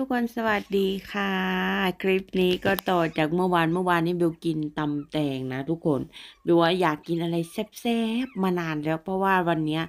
ทุกคนสวัสดีค่ะ คลิปนี้ก็ต่อจากเมื่อวานเมื่อวานนี้เบลกินตำแตงนะ ทุกคนเบลว่าอยากกินอะไรแซ่บๆมานานแล้ว เพราะว่าวันนี้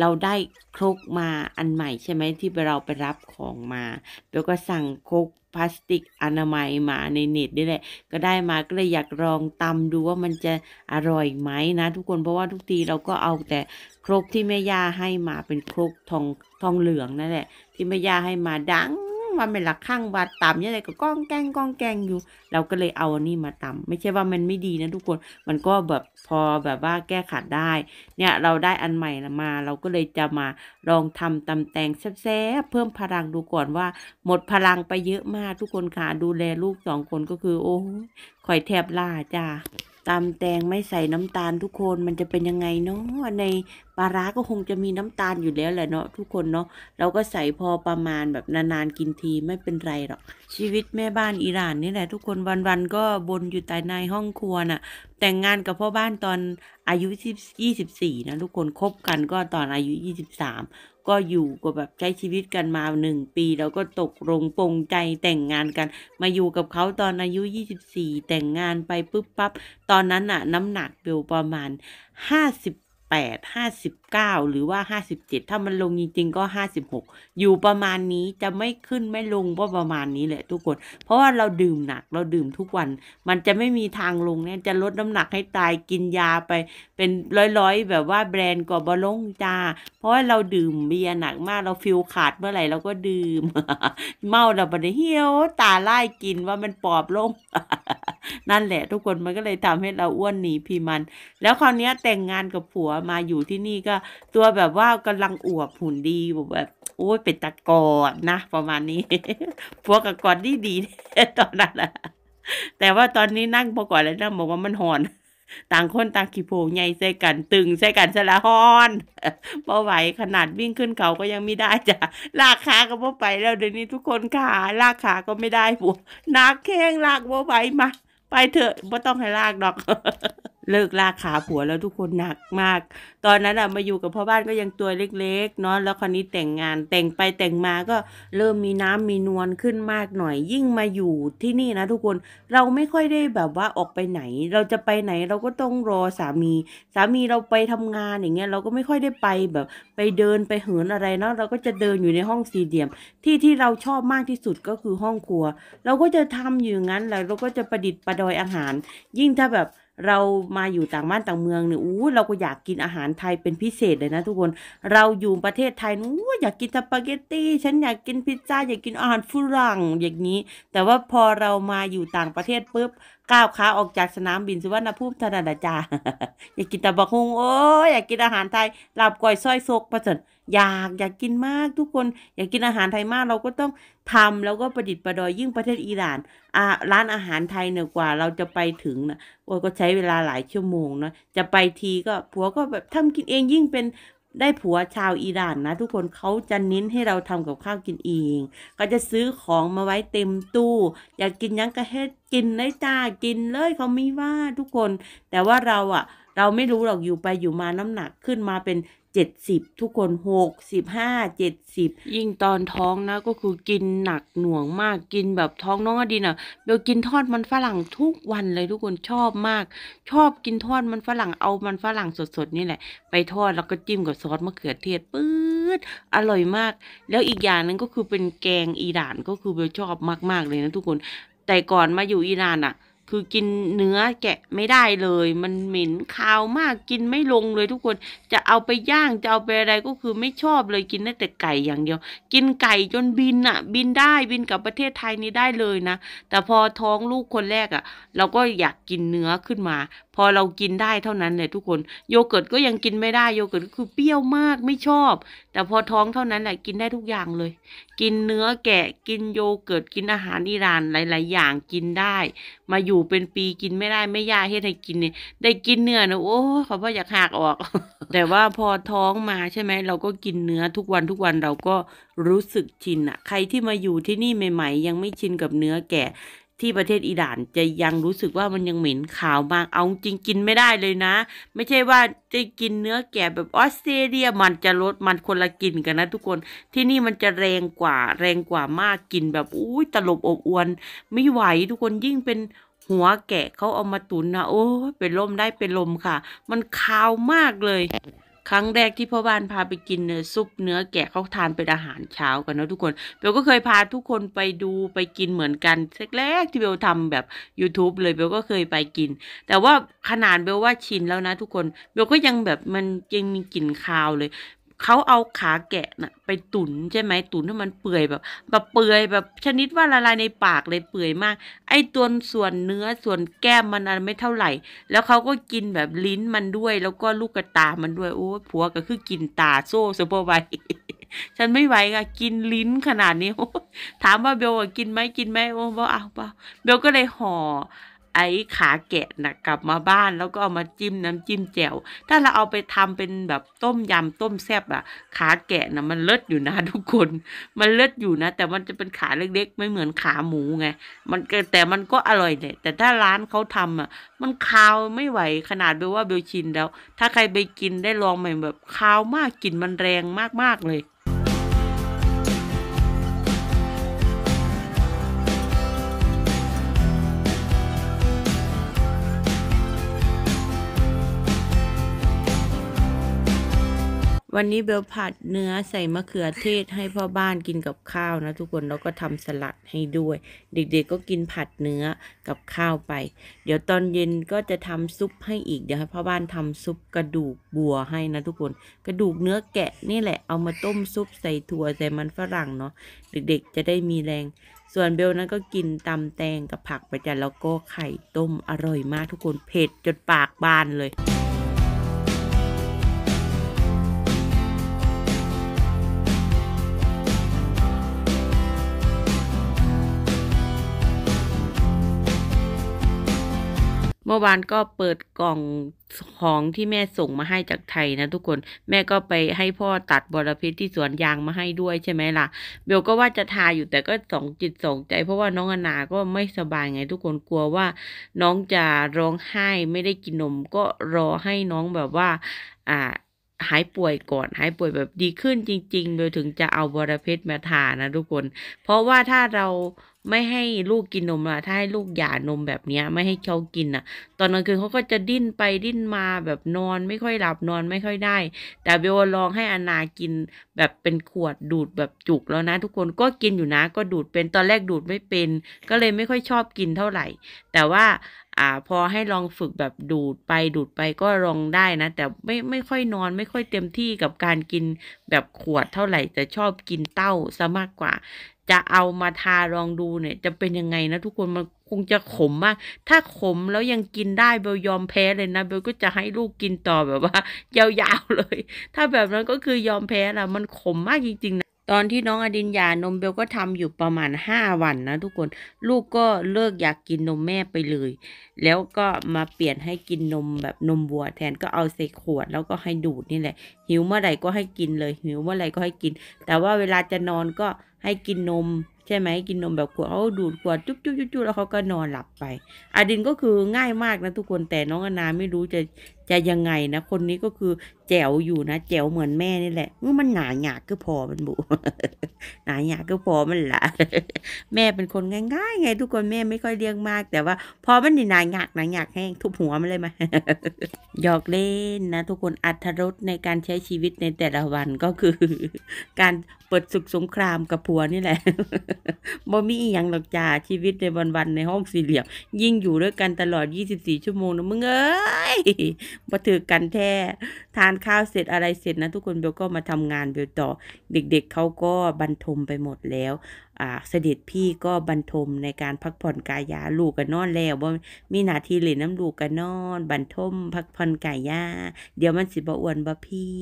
เราได้ครกมาอันใหม่ใช่ไหมที่เราไปรับของมาเบลก็สั่งครกพลาสติกอนามัยมาในเน็ตนี่แหละ ก็ได้มาก็เลยอยากลองตำดูว่ามันจะอร่อยไหมนะ ทุกคนเพราะว่าทุกทีเราก็เอาแต่ครกที่แม่ย่าให้มาเป็นครกทองทองเหลืองนั่นแหละ ที่แม่ย่าให้มาดังว่าไม่ละข้างวัดตำยังไงก็ก้องแกงก้องแกงอยู่เราก็เลยเอาอันนี้มาตำไม่ใช่ว่ามันไม่ดีนะ ทุกคนมันก็แบบพอแบบว่าแก้ขาดได้ เนี่ยเราได้อันใหม่มา เราก็เลยจะมาลองทำตำแตงแซ่บๆเพิ่มพลังดูก่อนว่า หมดพลังไปเยอะมาก ทุกคนค่ะดูแลลูกสองคนก็คือ โอ้ข่อยแทบล่าจ้าตำแตงไม่ใส่น้ำตาลทุกคนมันจะเป็นยังไงเนาะในปลาร้าก็คงจะมีน้ำตาลอยู่แล้วแหละเนาะทุกคนเนาะเราก็ใส่พอประมาณแบบนานๆกินทีไม่เป็นไรหรอกชีวิตแม่บ้านอิหร่านนี่แหละ ทุกคนวันๆก็บนอยู่แต่ในห้องครัวน่ะแต่งงานกับพ่อบ้านตอนอายุ 24นะทุกคนคบกันก็ตอนอายุ 23ก็อยู่กับแบบใช้ชีวิตกันมาหนึ่งปีแล้วก็ตกลงปรงใจแต่งงานกัน มาอยู่กับเขาตอนอายุ 24 แต่งงานไปปุ๊บปั๊บ ตอนนั้นน่ะน้ำหนักเบลประมาณ 58 59้9หรือว่า 57 ถ้ามันลงจริง ๆ ก็ 56 อยู่ประมาณนี้จะไม่ขึ้นไม่ลงก็ประมาณนี้แหละ ทุกคน เพราะว่าเราดื่มหนักเราดื่มทุกวันมันจะไม่มีทางลงเนี่ยจะลดน้ำหนักให้ตายกินยาไป เป็นร้อยๆแบบว่าแบรนด์ก็บลงจ้าเพราะว่าเราดื่มเบียร์หนักมากเราฟิลขาดเมื่อไหร่เราก็ดื่ม เมาเราบันเฮี้ยวตาไล่กินว่ามันปอบลง นั่นแหละ ทุกคนมันก็เลยทำให้เราอ้วนหนีพีมัน แล้วคราวนี้แต่งงานกับผัวมาอยู่ที่นี่ก็ตัวแบบว่ากำลังอวบหุ่นดีแบบโอ้ยเป็นตะกอนนะประมาณนี้พวกตะกอนดีดีตอนนั้นะแต่ว่าตอนนี้นั่งพอก่อนแล้วนะบอกว่ามันหอนต่างคนต่างขี่โพงใหญ่ใส่กันตึงใส่กันสละฮอนพ่ไหวขนาดวิ่งขึ้นเขาก็ยังไม่ได้จ้ะลากขาก็พ่ไปแล้วเดี๋ยวนี้ทุกคนขาลากขาก็ไม่ได้ผัวนักแข้งลากพ่ไหวมาไปเถอะไม่ต้องให้ลากดอกเลิกลากขาผัวแล้วทุกคนหนักมาก ตอนนั้นอะมาอยู่กับพ่อบ้านก็ยังตัวเล็กๆเนาะแล้วคราวนี้แต่งงานแต่งไปแต่งมาก็เริ่มมีน้ำมีนวลขึ้นมากหน่อย ยิ่งมาอยู่ที่นี่นะ ทุกคนเราไม่ค่อยได้แบบว่าออกไปไหน เราจะไปไหนเราก็ต้องรอสามี สามีเราไปทำงานอย่างเงี้ยเราก็ไม่ค่อยได้ไปแบบ ไปเดินไปเหินอะไรเนาะเราก็จะเดินอยู่ในห้องสี่เหลี่ยมที่ที่เราชอบมากที่สุดก็คือห้องครัว เราก็จะทำอยู่งั้นแหละเราก็จะประดิษฐ์ประดอยอาหาร ยิ่งถ้าแบบเรามาอยู่ต่างบ้านต่างเมืองเนี่ยอู้เราก็อยากกินอาหารไทยเป็นพิเศษเลยนะทุกคน เราอยู่ประเทศไทยนู้อยากกินสปาเกตตี้ฉันอยากกินพิซซ่า อยากกินอาหารฝรั่งอย่างนี้ แต่ว่าพอเรามาอยู่ต่างประเทศปุ๊บก้าวขาออกจากสนามบินสุวรรณภูมิธนาดาจาอยากกินตะบะคงโอ้ยอยากกินอาหารไทยลาบก้อยส้อยซกประเสริฐอยากอยากกินมากทุกคน อยากกินอาหารไทยมากเราก็ต้องทำแล้วก็ประดิษฐ์ประดอยยิ่งประเทศอิหร่านร้านอาหารไทยเนี่ยกว่าเราจะไปถึงนะโอ้ยก็ใช้เวลาหลายชั่วโมงนะจะไปทีก็ผัวก็แบบทำกินเองยิ่งเป็นได้ผัวชาวอิหร่านนะทุกคนเขาจะนิ้นให้เราทำกับข้าวกินเอง ก็จะซื้อของมาไว้เต็มตู้อยากกินยังกรเฮ็ดกินเลยจ้า กินเลยเขาไม่ว่าทุกคน แต่ว่าเราอะ่ะเราไม่รู้หรอกอยู่ไปอยู่มาน้ำหนักขึ้นมาเป็นเจ็ดสิบทุกคนหกสิบห้าเจ็ดสิบยิ่งตอนท้องนะก็คือกินหนักหน่วงมากกินแบบท้องน้องอดีนอ่ะเบลกินทอดมันฝรั่งทุกวันเลยทุกคนชอบมากชอบกินทอดมันฝรั่งเอามันฝรั่งสด ๆ นี่แหละ ไปทอดแล้วก็จิ้มกับซอสมะเขือเทศปื๊ดอร่อยมาก แล้วอีกอย่างนึงก็คือเป็นแกงอีด่านก็คือเบลชอบมากๆเลยนะทุกคนแต่ก่อนมาอยู่อีด่านอ่ะคือกินเนื้อแกะไม่ได้เลย มันเหม็นคาวมากกินไม่ลงเลยทุกคนจะเอาไปย่างจะเอาไปอะไรก็คือไม่ชอบเลยกินได้แต่ไก่อย่างเดียว กินไก่จนบินอะบินได้บินกับประเทศไทยนี่ได้เลยนะ แต่พอท้องลูกคนแรกอะเราก็อยากกินเนื้อขึ้นมา พอเรากินได้เท่านั้นเลยทุกคน โยเกิร์ตก็ยังกินไม่ได้โยเกิร์ตก็คือเปรี้ยวมากไม่ชอบ แต่พอท้องเท่านั้นแหละกินได้ทุกอย่างเลย กินเนื้อแกะกินโยเกิร์ตกินอาหารอิหร่านหลาย ๆ อย่างกินได้มาอยูู่่เป็นปีกินไม่ได้ไม่ยาเฮ็ดให้กินเนี่ยได้กินเนื้อนะโอ้เขาพ่ออยากหักออก แต่ว่าพอท้องมาใช่ไหม เราก็กินเนื้อทุกวันทุกวันเราก็รู้สึกชินอะใครที่มาอยู่ที่นี่ใหม่ๆยังไม่ชินกับเนื้อแก่ที่ประเทศอิหร่านจะยังรู้สึกว่ามันยังเหม็นขาวมากเอาจริงกินไม่ได้เลยนะ ไม่ใช่ว่าจะกินเนื้อแก่แบบออสเตรเลียมันจะลดมันคนละกินกันนะทุกคนที่นี่มันจะแรงกว่าแรงกว่ามากกินแบบอุ้ยตลบอบอวน ไม่ไหวทุกคนยิ่งเป็นหัวแกะเขาเอามาตุนนะโอ้เป็นลมได้เป็นลมค่ะ มันคาวมากเลย ครั้งแรกที่พ่อบ้านพาไปกินเนื้อซุปเนื้อแกะเขาทานเป็นอาหารเช้ากันนะทุกคนเบลก็เคยพาทุกคนไปดูไปกินเหมือนกันแรกที่เบลทำแบบ YouTube เลยเบลก็เคยไปกิน แต่ว่าขนาดเบลว่าชินแล้วนะ ทุกคนเบลก็ยังแบบมันยังมีกลิ่นคาวเลยเขาเอาขาแกะน่ะ ไปตุนใช่ไหมตุนให้มันเปื่อยแบบแบบเปื่อยแบบ ชนิดว่าละลายในปากเลยเปื่อยมาก ไอ้ตัวส่วนเนื้อส่วนแก้มมันไม่เท่าไหร่ แล้วเขาก็กินแบบลิ้นมันด้วยแล้วก็ลูกกระตามันด้วย โอ้ผัวก็คือกินตาโซ่สบายฉันไม่ไหวค่ะกินลิ้นขนาดนี้ถามว่าเบลกินไหมกินไหมโอ้บอเอาบ่เบลก็เลยห่อไอ้ขาแกะนะ กลับมาบ้านแล้วก็เอามาจิ้มน้ำจิ้มแจ่วถ้าเราเอาไปทำเป็นแบบต้มยำต้มแซ่บอะขาแกะนะมันเลิศอยู่นะทุกคน มันเลิศอยู่นะ แต่มันจะเป็นขาเล็กๆ ไม่เหมือนขาหมูไงมันแต่มันก็อร่อยเนี่ยแต่ถ้าร้านเขาทำอ่ะมันคาวไม่ไหวขนาดเบลว่าเบลชินแล้ว ถ้าใครไปกินได้ลองใหม่แบบคาวมากกลิ่นมันแรงมากๆเลยวันนี้เบลผัดเนื้อใส่มะเขือเทศให้พ่อบ้านกินกับข้าวนะทุกคนแล้วก็ทำสลัดให้ด้วย เด็กๆก็กินผัดเนื้อกับข้าวไปเดี๋ยวตอนเย็นก็จะทำซุปให้อีกเดี๋ยวให้พ่อบ้านทำซุปกระดูกบัวให้นะทุกคน กระดูกเนื้อแกะนี่แหละเอามาต้มซุปใส่ถั่วใส่มันฝรั่งเนาะเด็กๆจะได้มีแรง ส่วนเบลนั้นก็กินตำแตงกับผักไปจ้ะแล้วก็ไข่ต้มอร่อยมากทุกคนเผ็ดจนปากบานเลยเมื่อวานก็เปิดกล่องของที่แม่ส่งมาให้จากไทยนะทุกคนแม่ก็ไปให้พ่อตัดบอระพิษที่สวนยางมาให้ด้วยใช่ไหมล่ะ เบลก็ว่าจะทาอยู่แต่ก็สองจิตสองใจ เพราะว่าน้องอนาก็ไม่สบายไงทุกคนกลัวว่า น้องจะร้องไห้ไม่ได้กินนมก็รอให้น้องแบบว่า อ่า หายป่วยก่อนหายป่วยแบบดีขึ้นจริงๆโดยถึงจะเอาบอระเพ็ดมาทานะทุกคน เพราะว่าถ้าเราไม่ให้ลูกกินนมละถ้าให้ลูกหย่านมแบบเนี้ยไม่ให้เขากินอ่ะ ตอนกลางคืนเขาก็จะดิ้นไปดิ้นมาแบบนอนไม่ค่อยหลับนอนไม่ค่อยได้ แต่เบลลองให้อนากินแบบเป็นขวดดูดแบบจุกแล้วนะ ทุกคนก็กินอยู่นะ ก็ดูดเป็นตอนแรกดูดไม่เป็น ก็เลยไม่ค่อยชอบกินเท่าไหร่ แต่ว่าอ่าพอให้ลองฝึกแบบดูดไปดูดไปก็ลองได้นะแต่ไม่ไม่ค่อยนอนไม่ค่อยเต็มที่กับการกินแบบขวดเท่าไหร่จะชอบกินเต้าซะมากกว่า จะเอามาทาลองดูเนี่ยจะเป็นยังไงนะทุกคนมันคงจะขมมาก ถ้าขมแล้วยังกินได้เบลยอมแพ้เลยนะ เบลก็จะให้ลูกกินต่อแบบว่ายาวๆเลย ถ้าแบบนั้นก็คือยอมแพ้ละมันขมมากจริงๆนะตอนที่น้องอดินยานมเบลก็ทำอยู่ประมาณ 5 วันนะทุกคนลูกก็เลิกอยากกินนมแม่ไปเลย แล้วก็มาเปลี่ยนให้กินนมแบบนมวัวแทนก็เอาใส่ขวดแล้วก็ให้ดูดนี่แหละ หิวเมื่อไหร่ก็ให้กินเลยหิวเมื่อไหร่ก็ให้กิน แต่ว่าเวลาจะนอนก็ให้กินนมใช่ไหมกินนมแบบขวดเขาดูดขวดจุ๊บจุ๊บจุ๊บแล้วเขาก็นอนหลับไปอาดินก็คือง่ายมากนะ ทุกคนแต่น้องอนาไม่รู้จะจะยังไงนะ คนนี้ก็คือแจ๋วอยู่นะแจ๋วเหมือนแม่นี่แหละเมื่อมันหนาหยาก็พอมันบุหนาหยาก็พอมันละแม่เป็นคนง่ายๆไง ทุกคนแม่ไม่ค่อยเลี้ยงมาก แต่ว่า พอมันนี่หนาหยากหนาหยากแห้งทุบหัวมันเลยมาหยอกเล่นนะทุกคนอัธรสในการใช้ชีวิตในแต่ละวันก็คือ การเปิดศึกสงครามกับผัวนี่แหละบ่มีอีหยังหรอกจ้า ชีวิตในวันวันในห้องสี่เหลี่ยมยิ่งอยู่ด้วยกันตลอด 24 ชั่วโมงนะมึงเอ้ยบ่ถือกันแท้ทานข้าวเสร็จอะไรเสร็จนะ ทุกคนเบลก็มาทำงานเบลต่อ เด็กๆเเขาก็บรรทมไปหมดแล้ว่าเสด็จพี่ก็บรรทมในการพักผ่อนกายยาลูกก็นอนแล้วว่มีนาทีเหลืนน้ำลูกก็นอนบรรทม พักผ่อนกายยาเดี๋ยวมันสิบอ้วนบ่พี่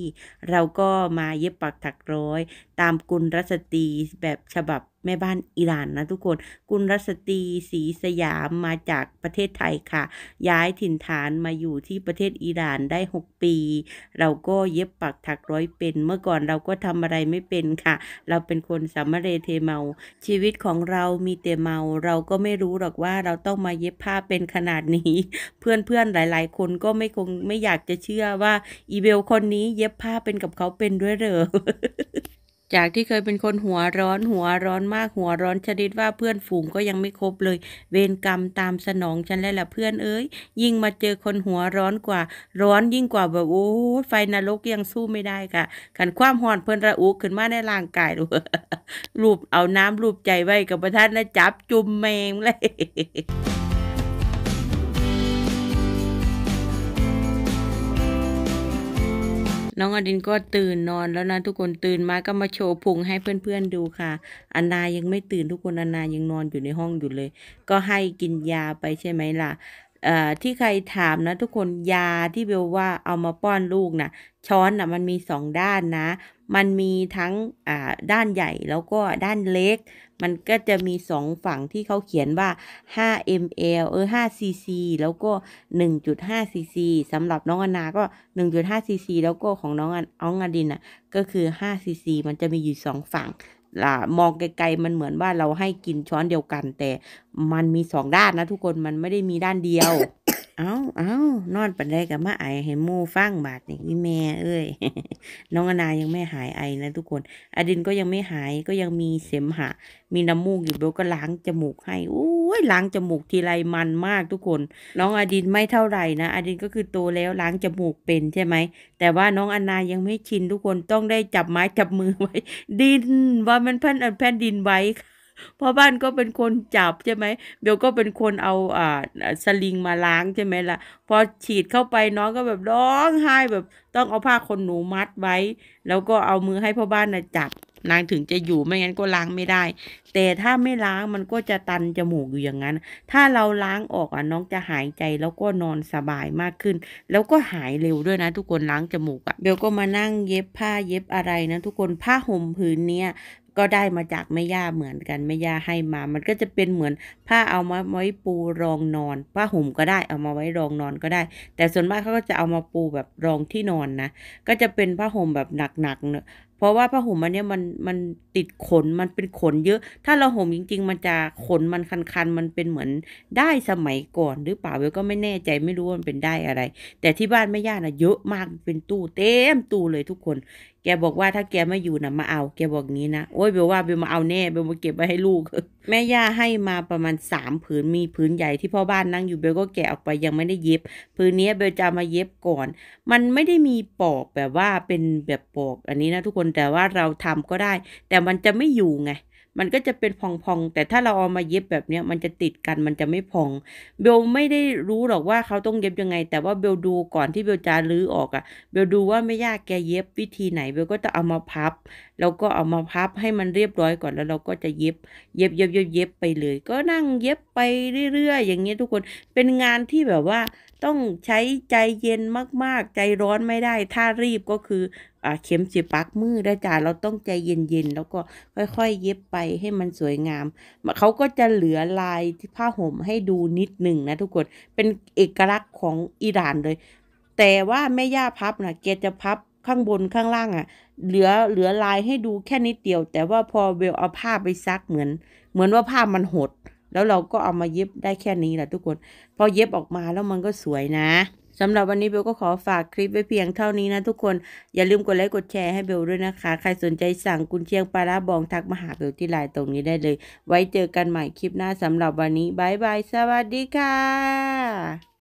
เราก็มาเย็บปักถักร้อย ตามกุลรัสตีแบบฉบับแม่บ้านอิหร่านนะทุกคนกุลรัสตีสีสยามมาจากประเทศไทยค่ะ ย้ายถิ่นฐานมาอยู่ที่ประเทศอิหร่านได้ 6 ปี เราก็เย็บปักถักร้อยเป็นเมื่อก่อนเราก็ทำอะไรไม่เป็นค่ะ เราเป็นคนสามเณรเทเมาชีวิตของเรามีแต่เมาเราก็ไม่รู้หรอกว่าเราต้องมาเย็บผ้าเป็นขนาดนี้ เพื่อนๆหลายๆคนก็ไม่คงไม่อยากจะเชื่อว่าอีเบลคนนี้เย็บผ้าเป็นกับเขาเป็นด้วยเหรอจากที่เคยเป็นคนหัวร้อนหัวร้อนมากหัวร้อนชนิดว่าเพื่อนฝูงก็ยังไม่ครบเลย เวรกรรมตามสนองฉันแล้วล่ะเพื่อนเอ้ยยิ่งมาเจอคนหัวร้อนกว่า ร้อนยิ่งกว่าแบบโอ้ไฟนรกยังสู้ไม่ได้ค่ะขันความหอนเพื่อนระอุขึ้นมาในร่างกายดูรูปเอาน้ำรูปใจไว้กับประท่านนะจับจุ่มแมงเลยน้องอดินก็ตื่นนอนแล้วนะ ทุกคนตื่นมาก็มาโชว์พุงให้เพื่อนๆดูค่ะอนายังไม่ตื่นทุกคนอนายังนอนอยู่ในห้องอยู่เลย ก็ให้กินยาไปใช่ไหมล่ะที่ใครถามนะทุกคนยาที่เบลว่าเอามาป้อนลูกนะช้อนนะมันมีสองด้านนะ มันมีทั้งด้านใหญ่แล้วก็ด้านเล็ก มันก็จะมีสองฝั่งที่เขาเขียนว่า 5 ml เออ5 cc แล้วก็ 1.5 cc สำหรับน้องอนา ก็ 1.5 cc แล้วก็ของน้องอ้องอดินนะก็คือ 5 cc มันจะมีอยู่สองฝั่งมองไกลๆมันเหมือนว่าเราให้กินช้อนเดียวกัน แต่มันมีสองด้านนะทุกคนมันไม่ได้มีด้านเดียว เอาเอานอนปันได้กับมาไอให้มูฟังบาดนี่พี่แม่ เอ้ยน้องอนายังไม่หายไอนะทุกคน อดินก็ยังไม่หายก็ยังมีเสมหะมีน้ำมูกอยู่เบลก็ล้างจมูกให้อู้ยล้างจมูกทีไรมันมากทุกคน น้องอดินไม่เท่าไหร่นะอดินก็คือโตแล้วล้างจมูกเป็นใช่ไหมแต่ว่าน้องอนนายังไม่ชินทุกคนต้องได้จับไม้จับมือไว้ ดินว่ามันแผ่นแผ่นดินไว้พ่อบ้านก็เป็นคนจับใช่ไหมเบลก็เป็นคนเอาอ่าสลิงมาล้างใช่ไหมละ่ะพอฉีดเข้าไปน้องก็แบบร้องไห้แบบต้องเอาผ้าขนหนูมัดไว้ แล้วก็เอามือให้พ่อบ้านนะจับนางถึงจะอยู่ไม่งั้นก็ล้างไม่ได้ แต่ถ้าไม่ล้างมันก็จะตันจมูกอยู่อย่างนั้น ถ้าเราล้างออกอ่ะน้องจะหายใจแล้วก็นอนสบายมากขึ้น แล้วก็หายเร็วด้วยนะ ทุกคนล้างจมูกอ่ะเบลก็มานั่งเย็บผ้าเย็บอะไรนะ ทุกคนผ้าห่มผืนเนี้ยก็ได้มาจากแม่ย่าเหมือนกันแม่ย่าให้มามันก็จะเป็นเหมือนผ้าเอามาไว้ปูรองนอน ผ้าห่มก็ได้เอามาไว้รองนอนก็ได้ แต่ส่วนมากเขาก็จะเอามาปูแบบรองที่นอนนะก็จะเป็นผ้าห่มแบบหนักๆเนอะเพราะว่าผ้าห่มอันนี้มัน มันติดขนมันเป็นขนเยอะ ถ้าเราห่มจริง ๆ มันจะขนมันคันๆมันเป็นเหมือนได้สมัยก่อนหรือเปล่าเบลก็ไม่แน่ใจไม่รู้ว่ามันเป็นได้อะไร แต่ที่บ้านแม่ย่านะ่ะเยอะมากเป็นตู้เต็มตู้เลยทุกคน แกบอกว่าถ้าแกไม่อยู่นะมาเอาแกบอกงี้นะโอ้ยเบลว่าเบลมาเอาแน่เบลมาเก็บไว้ให้ลูกแม่ย่าให้มาประมาณสามผืนมีผืนใหญ่ที่พ่อบ้านนั่งอยู่เบลก็แกะออกไปยังไม่ได้เย็บผืนนี้เบลจะมาเย็บก่อน มันไม่ได้มีปอกแบบว่าเป็นแบบปอกอันนี้นะทุกคนแต่ว่าเราทำก็ได้ แต่มันจะไม่อยู่ไงมันก็จะเป็นพอง ๆ แต่ถ้าเราเอามาเย็บแบบเนี้ย มันจะติดกันมันจะไม่พอง เบลไม่ได้รู้หรอกว่าเขาต้องเย็บยังไง แต่ว่าเบลดูก่อนที่เบลจะรื้อออกอะ่ะ เบลดูว่าไม่ยากแกเย็บวิธีไหนเบลก็จะเอามาพับแล้วก็เอามาพับให้มันเรียบร้อยก่อนแล้วเราก็จะเย็บเย็บเย็บเย็บเย็บไปเลย ก็นั่งเย็บไปเรื่อยๆ อย่างเงี้ยทุกคนเป็นงานที่แบบว่าต้องใช้ใจเย็นมากๆ ใจร้อนไม่ได้ ถ้ารีบก็คือเข็มสีปักมือได้จ้าเราต้องใจเย็นๆแล้วก็ค่อยๆ เย็บไปให้มันสวยงาม เขาก็จะเหลือลายที่ผ้าห่มให้ดูนิดหนึ่งนะทุกคน เป็นเอกลักษณ์ของอิหร่านเลย แต่ว่าแม่ย่าพับนะแกจะพับข้างบนข้างล่างอะ่ะ เหลือเหลือลายให้ดูแค่นิดเดียว แต่ว่าพอเวลเอาผ้าไปซักเหมือน เหมือนว่าผ้ามันหด แล้วเราก็เอามาเย็บได้แค่นี้แหละทุกคนพอเย็บออกมาแล้วมันก็สวยนะสำหรับวันนี้เบลก็ขอฝากคลิปไว้เพียงเท่านี้นะทุกคนอย่าลืมกดไลค์กดแชร์ให้เบลด้วยนะคะ ใครสนใจสั่งกุนเชียงปลาร้าบองทักมาหาเบลที่ไลน์ตรงนี้ได้เลย ไว้เจอกันใหม่คลิปหน้าสำหรับวันนี้บายบาย สวัสดีค่ะ